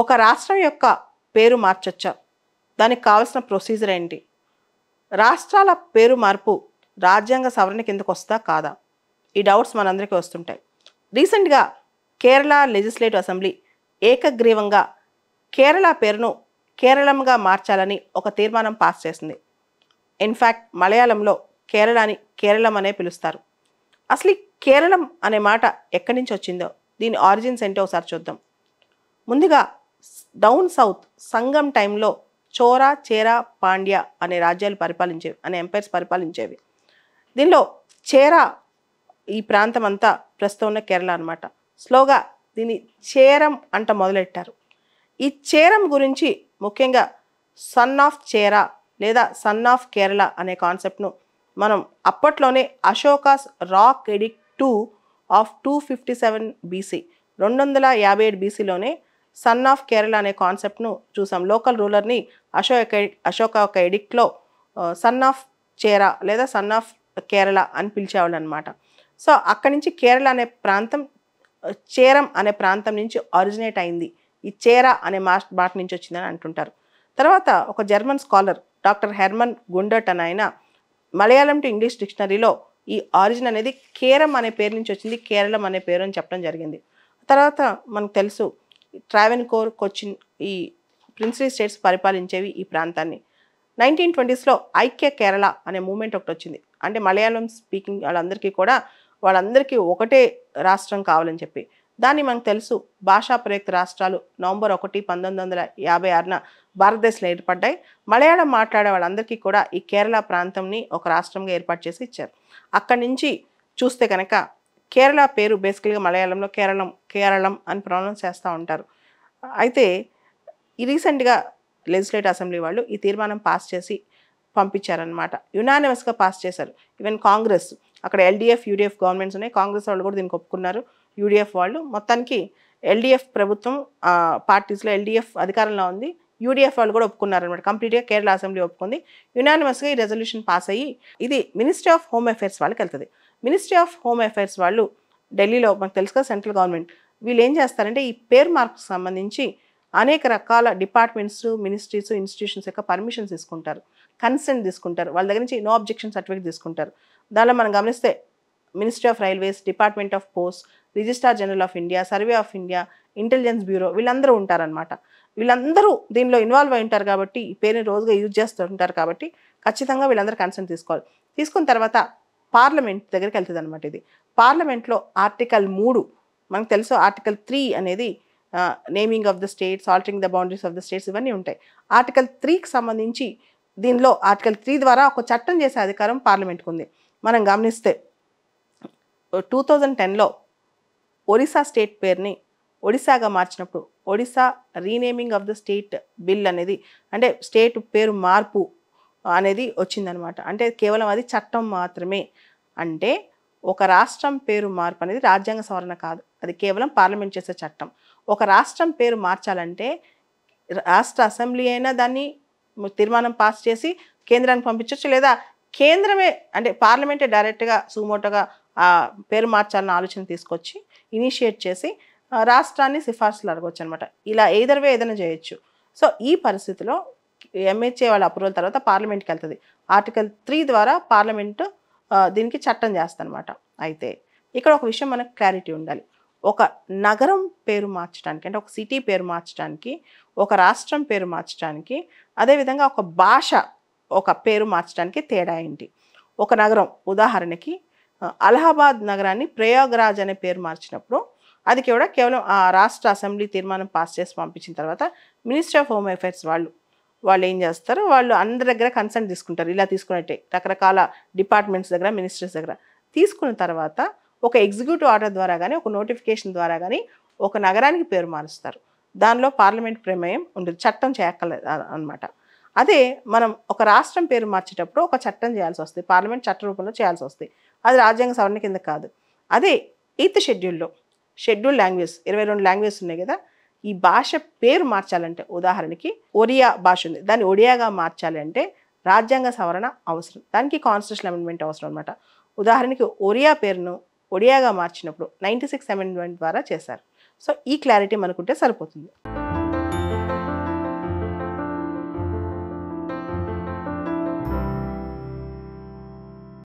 ఒక రాష్ట్రం యొక్క పేరు మార్చొచ్చా దానికి కావలసిన ప్రొసీజర్ ఏంటి రాష్ట్రాల పేరు మార్పు రాజ్యాంగ సవరణ కిందకు వస్తా కాదా ఈ డౌట్స్ మనందరికీ వస్తుంటాయి రీసెంట్గా కేరళ లెజిస్లేటివ్ అసెంబ్లీ ఏకగ్రీవంగా కేరళ పేరును కేరళంగా మార్చాలని ఒక తీర్మానం పాస్ చేసింది ఇన్ఫ్యాక్ట్ మలయాళంలో కేరళని కేరళం అనే పిలుస్తారు అసలు కేరళం అనే మాట ఎక్కడి నుంచి వచ్చిందో దీని ఆరిజిన్స్ ఏంటో ఒకసారి చూద్దాం ముందుగా డౌన్ సౌత్ సంఘం టైంలో చోరా చేరా పాండ్య అనే రాజ్యాలు పరిపాలించేవి అనే ఎంపైర్స్ పరిపాలించేవి దీనిలో చేరా ఈ ప్రాంతం అంతా ప్రస్తుతం ఉన్న కేరళ అనమాట స్లోగా దీన్ని చేరం అంట మొదలెట్టారు ఈ చేరం గురించి ముఖ్యంగా సన్ ఆఫ్ చేరా లేదా సన్ ఆఫ్ కేరళ అనే కాన్సెప్ట్ను మనం అప్పట్లోనే Ashoka's rock edict two of two fifty seven BC రెండు వందల యాభై ఏడు బీసీలోనే సన్ ఆఫ్ కేరళ అనే కాన్సెప్ట్ను చూసాం లోకల్ రూలర్ని అశోక అశోక ఒక ఎడిక్ట్లో సన్ ఆఫ్ చేరా లేదా సన్ ఆఫ్ కేరళ అని పిలిచేవాళ్ళు అనమాట సో అక్కడి నుంచి కేరళ అనే ప్రాంతం చేరం అనే ప్రాంతం నుంచి ఆరిజినేట్ అయింది ఈ చేర అనే మాస్ బాట నుంచి వచ్చిందని అంటుంటారు తర్వాత ఒక German scholar doctor Hermann Gundert అని ఆయన మలయాళం టు ఇంగ్లీష్ డిక్షనరీలో ఈ ఆరిజిన్ అనేది కేరం అనే పేరు నుంచి వచ్చింది కేరళం అనే పేరు అని చెప్పడం జరిగింది తర్వాత మనకు తెలుసు ట్రావెన్ కోర్ కొచ్చిన్ ఈ ప్రిన్స్లీ స్టేట్స్ పరిపాలించేవి ఈ ప్రాంతాన్ని నైన్టీన్ ట్వంటీస్లో ఐక్య కేరళ అనే మూమెంట్ ఒకటి వచ్చింది అంటే మలయాళం స్పీకింగ్ వాళ్ళందరికీ కూడా వాళ్ళందరికీ ఒకటే రాష్ట్రం కావాలని చెప్పి దాన్ని మనకు తెలుసు భాషా ప్రయుక్త రాష్ట్రాలు నవంబర్ ఒకటి పంతొమ్మిది వందల యాభై ఆరున భారతదేశంలో ఏర్పడ్డాయి మలయాళం మాట్లాడే వాళ్ళందరికీ కూడా ఈ కేరళ ప్రాంతంని ఒక రాష్ట్రంగా ఏర్పాటు చేసి ఇచ్చారు అక్కడి నుంచి చూస్తే కనుక కేరళ పేరు బేసికల్గా మలయాళంలో కేరళం కేరళం అని ప్రొనౌన్స్ చేస్తూ ఉంటారు అయితే ఈ రీసెంట్గా లెజిస్లేటివ్ అసెంబ్లీ వాళ్ళు ఈ తీర్మానం పాస్ చేసి పంపించారనమాట యునానిమస్గా పాస్ చేశారు ఈవెన్ కాంగ్రెస్ అక్కడ ఎల్డీఎఫ్ యూడీఎఫ్ గవర్నమెంట్స్ ఉన్నాయి కాంగ్రెస్ వాళ్ళు కూడా దీనికి ఒప్పుకున్నారు యూడీఎఫ్ వాళ్ళు మొత్తానికి ఎల్డీఎఫ్ ప్రభుత్వం పార్టీస్లో ఎల్డీఎఫ్ అధికారంలో ఉంది యూడీఎఫ్ వాళ్ళు కూడా ఒప్పుకున్నారనమాట కంప్లీట్గా కేరళ అసెంబ్లీ ఒప్పుకుంది యునానిమస్గా ఈ రెజల్యూషన్ పాస్ అయ్యి ఇది మినిస్ట్రీ ఆఫ్ హోమ్ అఫేర్స్ వాళ్ళకి వెళ్తుంది మినిస్ట్రీ ఆఫ్ హోమ్ అఫైర్స్ వాళ్ళు ఢిల్లీలో మనకు తెలుసు కదా సెంట్రల్ గవర్నమెంట్ వీళ్ళు ఏం చేస్తారంటే ఈ పేర్ మార్క్కి సంబంధించి అనేక రకాల డిపార్ట్మెంట్స్ మినిస్ట్రీస్ ఇన్స్టిట్యూషన్స్ యొక్క పర్మిషన్స్ తీసుకుంటారు కన్సెంట్ తీసుకుంటారు వాళ్ళ దగ్గర నుంచి నో అబ్జెక్షన్ సర్టిఫికేట్ తీసుకుంటారు దానిలో మనం గమనిస్తే ministry of railways department of post registrar general of India survey of India intelligence bureau వీళ్ళందరూ ఉంటారనమాట వీళ్ళందరూ దీనిలో ఇన్వాల్వ్ అయి ఉంటారు కాబట్టి ఈ పేరుని రోజుగా యూజ్ చేస్తూ ఉంటారు కాబట్టి ఖచ్చితంగా వీళ్ళందరూ కన్సెంట్ తీసుకోవాలి తీసుకున్న తర్వాత పార్లమెంట్ దగ్గరికి వెళ్తుంది అనమాట ఇది పార్లమెంట్లో ఆర్టికల్ మూడు మనకు తెలుసు ఆర్టికల్ త్రీ అనేది naming of the states altering the boundaries of the states ఇవన్నీ ఉంటాయి ఆర్టికల్ త్రీకి సంబంధించి దీనిలో ఆర్టికల్ త్రీ ద్వారా ఒక చట్టం చేసే అధికారం పార్లమెంట్కి ఉంది మనం గమనిస్తే టూ థౌజండ్ టెన్లో ఒడిస్సా స్టేట్ పేరుని ఒడిశాగా మార్చినప్పుడు Odisha renaming of the state bill అనేది అంటే స్టేట్ పేరు మార్పు అనేది వచ్చిందనమాట అంటే కేవలం అది చట్టం మాత్రమే అంటే ఒక రాష్ట్రం పేరు మార్పు అనేది రాజ్యాంగ సవరణ కాదు అది కేవలం పార్లమెంట్ చేసే చట్టం ఒక రాష్ట్రం పేరు మార్చాలంటే రాష్ట్ర అసెంబ్లీ అయినా దాన్ని తీర్మానం పాస్ చేసి కేంద్రానికి పంపించవచ్చు లేదా కేంద్రమే అంటే పార్లమెంటే డైరెక్ట్గా సుమోటోగా పేరు మార్చాలని ఆలోచన తీసుకొచ్చి ఇనిషియేట్ చేసి రాష్ట్రాన్ని సిఫార్సులు అడగవచ్చు అనమాట ఇలా ఏదర్వే ఏదైనా చేయొచ్చు సో ఈ పరిస్థితిలో ఎంహెచ్ఏ వాళ్ళ అప్రూవల్ తర్వాత పార్లమెంట్కి వెళ్తుంది ఆర్టికల్ త్రీ ద్వారా పార్లమెంటు దీనికి చట్టం చేస్తానమాట అయితే ఇక్కడ ఒక విషయం మనకు క్లారిటీ ఉండాలి ఒక నగరం పేరు మార్చడానికి అంటే ఒక సిటీ పేరు మార్చడానికి ఒక రాష్ట్రం పేరు మార్చడానికి అదేవిధంగా ఒక భాష ఒక పేరు మార్చడానికి తేడా ఏంటి ఒక నగరం ఉదాహరణకి అలహాబాద్ నగరాన్ని ప్రయాగ్రాజ్ అనే పేరు మార్చినప్పుడు అది కూడా కేవలం ఆ రాష్ట్ర అసెంబ్లీ తీర్మానం పాస్ చేసి పంపించిన తర్వాత మినిస్ట్రీ ఆఫ్ హోమ్ అఫైర్స్ వాళ్ళు వాళ్ళు ఏం చేస్తారు వాళ్ళు అందరి దగ్గర కన్సెంట్ తీసుకుంటారు ఇలా తీసుకున్నట్టే రకరకాల డిపార్ట్మెంట్స్ దగ్గర మినిస్టర్స్ దగ్గర తీసుకున్న తర్వాత ఒక ఎగ్జిక్యూటివ్ ఆర్డర్ ద్వారా కానీ ఒక నోటిఫికేషన్ ద్వారా కానీ ఒక నగరానికి పేరు మారుస్తారు దానిలో పార్లమెంట్ ప్రమేయం ఉండదు చట్టం చేయక్కర్లేదు అనమాట అదే మనం ఒక రాష్ట్రం పేరు మార్చేటప్పుడు ఒక చట్టం చేయాల్సి వస్తుంది పార్లమెంట్ చట్ట రూపంలో చేయాల్సి వస్తుంది అది రాజ్యాంగ సవరణ కింద కాదు అదే ఎయిత్ షెడ్యూల్లో షెడ్యూల్ లాంగ్వేజ్ ఇరవై రెండు లాంగ్వేజ్ ఉన్నాయి కదా ఈ భాష పేరు మార్చాలంటే ఉదాహరణకి ఒరియా భాష ఉంది దాన్ని ఒడియాగా మార్చాలంటే రాజ్యాంగ సవరణ అవసరం దానికి కాన్స్టిట్యూషన్ అమెండ్మెంట్ అవసరం అనమాట ఉదాహరణకి ఒరియా పేరును ఒడియాగా మార్చినప్పుడు నైంటీ సిక్స్ అమెండ్మెంట్ ద్వారా చేశారు సో ఈ క్లారిటీ మనకుంటే సరిపోతుంది